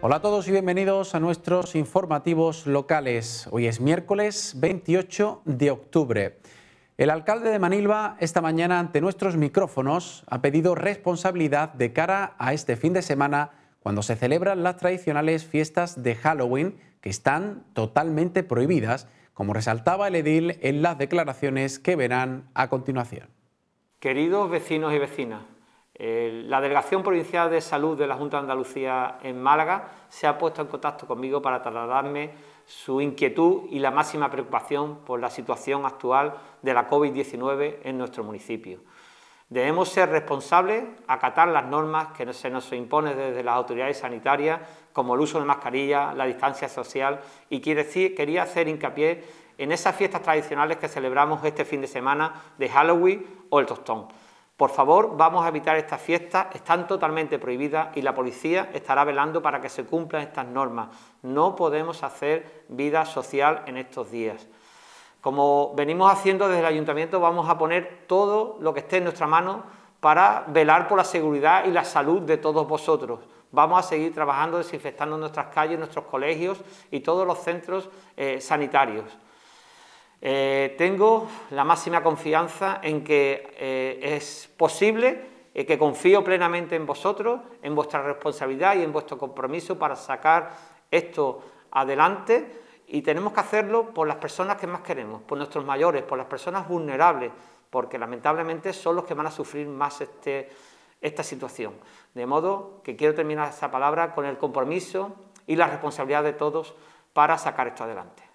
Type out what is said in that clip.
Hola a todos y bienvenidos a nuestros informativos locales. Hoy es miércoles 28 de octubre. El alcalde de Manilva esta mañana ante nuestros micrófonos ha pedido responsabilidad de cara a este fin de semana cuando se celebran las tradicionales fiestas de Halloween que están totalmente prohibidas, como resaltaba el edil en las declaraciones que verán a continuación. Queridos vecinos y vecinas, eh, la Delegación Provincial de Salud de la Junta de Andalucía en Málaga se ha puesto en contacto conmigo para trasladarme su inquietud y la máxima preocupación por la situación actual de la COVID-19 en nuestro municipio. Debemos ser responsables, acatar las normas que se nos imponen desde las autoridades sanitarias, como el uso de mascarilla, la distancia social, y quería hacer hincapié en esas fiestas tradicionales que celebramos este fin de semana de Halloween o el tostón por favor, vamos a evitar estas fiestas, están totalmente prohibidas y la policía estará velando para que se cumplan estas normas. No podemos hacer vida social en estos días. Como venimos haciendo desde el ayuntamiento, vamos a poner todo lo que esté en nuestra mano para velar por la seguridad y la salud de todos vosotros. Vamos a seguir trabajando, desinfectando nuestras calles, nuestros colegios y todos los centros eh, sanitarios. Eh, tengo la máxima confianza en que eh, es posible, y eh, que confío plenamente en vosotros, en vuestra responsabilidad y en vuestro compromiso para sacar esto adelante y tenemos que hacerlo por las personas que más queremos, por nuestros mayores, por las personas vulnerables, porque lamentablemente son los que van a sufrir más este, esta situación. De modo que quiero terminar esta palabra con el compromiso y la responsabilidad de todos para sacar esto adelante.